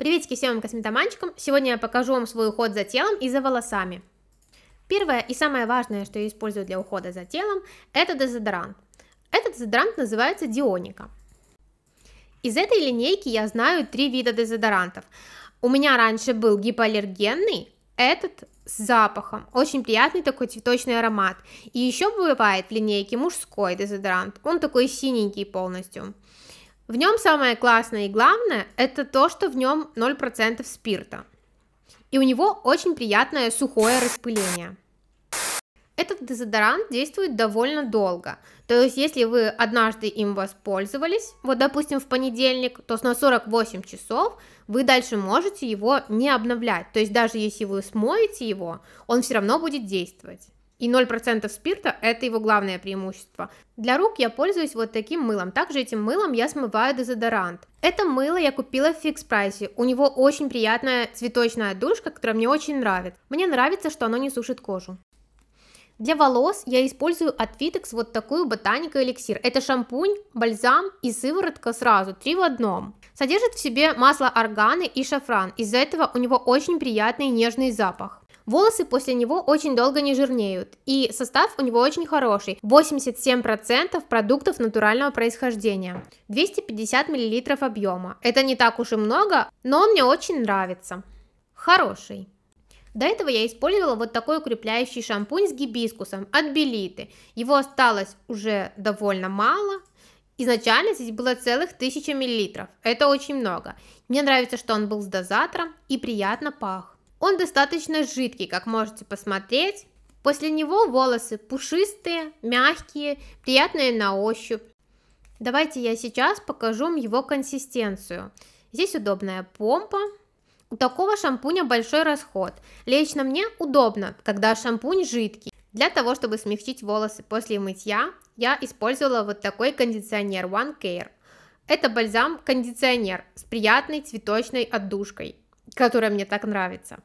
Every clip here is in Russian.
Приветики всем косметоманчикам! Сегодня я покажу вам свой уход за телом и за волосами. Первое и самое важное, что я использую для ухода за телом, это дезодорант. Этот дезодорант называется Дионика. Из этой линейки я знаю три вида дезодорантов. У меня раньше был гипоаллергенный, этот с запахом, очень приятный такой цветочный аромат. И еще бывает в линейке мужской дезодорант, он такой синенький полностью. В нем самое классное и главное – это то, что в нем 0% спирта. И у него очень приятное сухое распыление. Этот дезодорант действует довольно долго. То есть, если вы однажды им воспользовались, вот, допустим, в понедельник, то на 48 часов вы дальше можете его не обновлять. То есть, даже если вы смоете его, он все равно будет действовать. И 0% спирта – это его главное преимущество. Для рук я пользуюсь вот таким мылом. Также этим мылом я смываю дезодорант. Это мыло я купила в фикс прайсе. У него очень приятная цветочная душка, которая мне очень нравится. Мне нравится, что оно не сушит кожу. Для волос я использую от Vitex вот такую ботаника эликсир. Это шампунь, бальзам и сыворотка сразу, три в одном. Содержит в себе масло органы и шафран, из-за этого у него очень приятный нежный запах. Волосы после него очень долго не жирнеют, и состав у него очень хороший, 87% продуктов натурального происхождения, 250 мл объема. Это не так уж и много, но он мне очень нравится. Хороший. До этого я использовала вот такой укрепляющий шампунь с гибискусом от Белиты. Его осталось уже довольно мало. Изначально здесь было целых 1000 мл. Это очень много. Мне нравится, что он был с дозатором и приятно пах. Он достаточно жидкий, как можете посмотреть. После него волосы пушистые, мягкие, приятные на ощупь. Давайте я сейчас покажу вам его консистенцию. Здесь удобная помпа. У такого шампуня большой расход. Лично мне удобно, когда шампунь жидкий. Для того, чтобы смягчить волосы после мытья, я использовала вот такой кондиционер One Care. Это бальзам-кондиционер с приятной цветочной отдушкой, которая мне так нравится.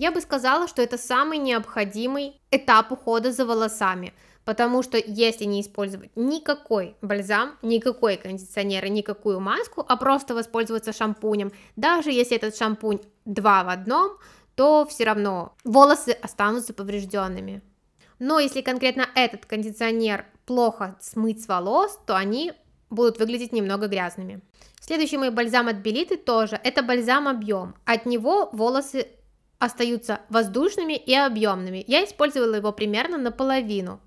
Я бы сказала, что это самый необходимый этап ухода за волосами, потому что если не использовать никакой бальзам, никакой кондиционер и никакую маску, а просто воспользоваться шампунем, даже если этот шампунь два в одном, то все равно волосы останутся поврежденными. Но если конкретно этот кондиционер плохо смыть с волос, то они будут выглядеть немного грязными. Следующий мой бальзам от Белиты тоже, это бальзам объем. От него волосы остаются воздушными и объемными. Я использовала его примерно наполовину.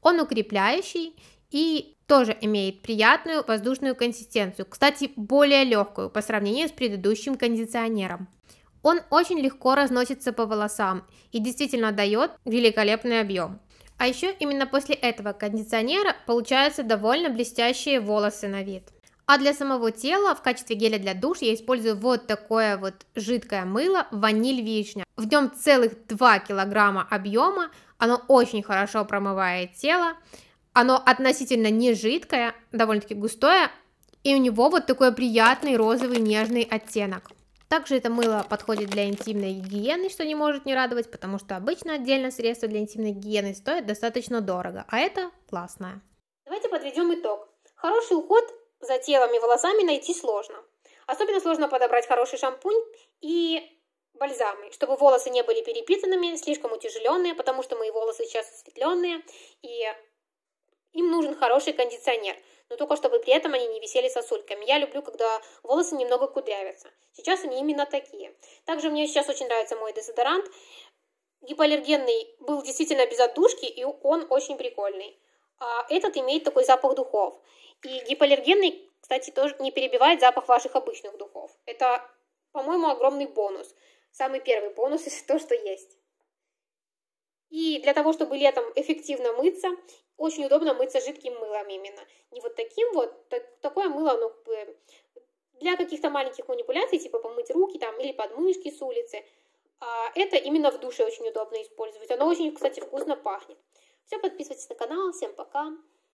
Он укрепляющий и тоже имеет приятную воздушную консистенцию, кстати, более легкую по сравнению с предыдущим кондиционером. Он очень легко разносится по волосам и действительно дает великолепный объем. А еще именно после этого кондиционера получаются довольно блестящие волосы на вид. А для самого тела в качестве геля для душ я использую вот такое вот жидкое мыло ваниль-вишня. В нем целых 2 килограмма объема, оно очень хорошо промывает тело, оно относительно не жидкое, довольно-таки густое, и у него вот такой приятный розовый нежный оттенок. Также это мыло подходит для интимной гигиены, что не может не радовать, потому что обычно отдельно средство для интимной гигиены стоит достаточно дорого, а это классное. Давайте подведем итог. Хороший уход за и волосами найти сложно. Особенно сложно подобрать хороший шампунь и бальзамы, чтобы волосы не были перепитанными, слишком утяжеленные, потому что мои волосы сейчас осветленные, и им нужен хороший кондиционер, но только чтобы при этом они не висели сосульками. Я люблю, когда волосы немного кудрявятся. Сейчас они именно такие. Также мне сейчас очень нравится мой дезодорант. Гипоаллергенный был действительно без отдушки, и он очень прикольный. А этот имеет такой запах духов. И гипоаллергенный, кстати, тоже не перебивает запах ваших обычных духов. Это, по-моему, огромный бонус. Самый первый бонус из того, что есть. И для того, чтобы летом эффективно мыться, очень удобно мыться жидким мылом именно. Не вот таким вот, так, такое мыло, оно э, для каких-то маленьких манипуляций, типа помыть руки там или подмышки с улицы. А это именно в душе очень удобно использовать. Оно очень, кстати, вкусно пахнет. Все, подписывайтесь на канал. Всем пока.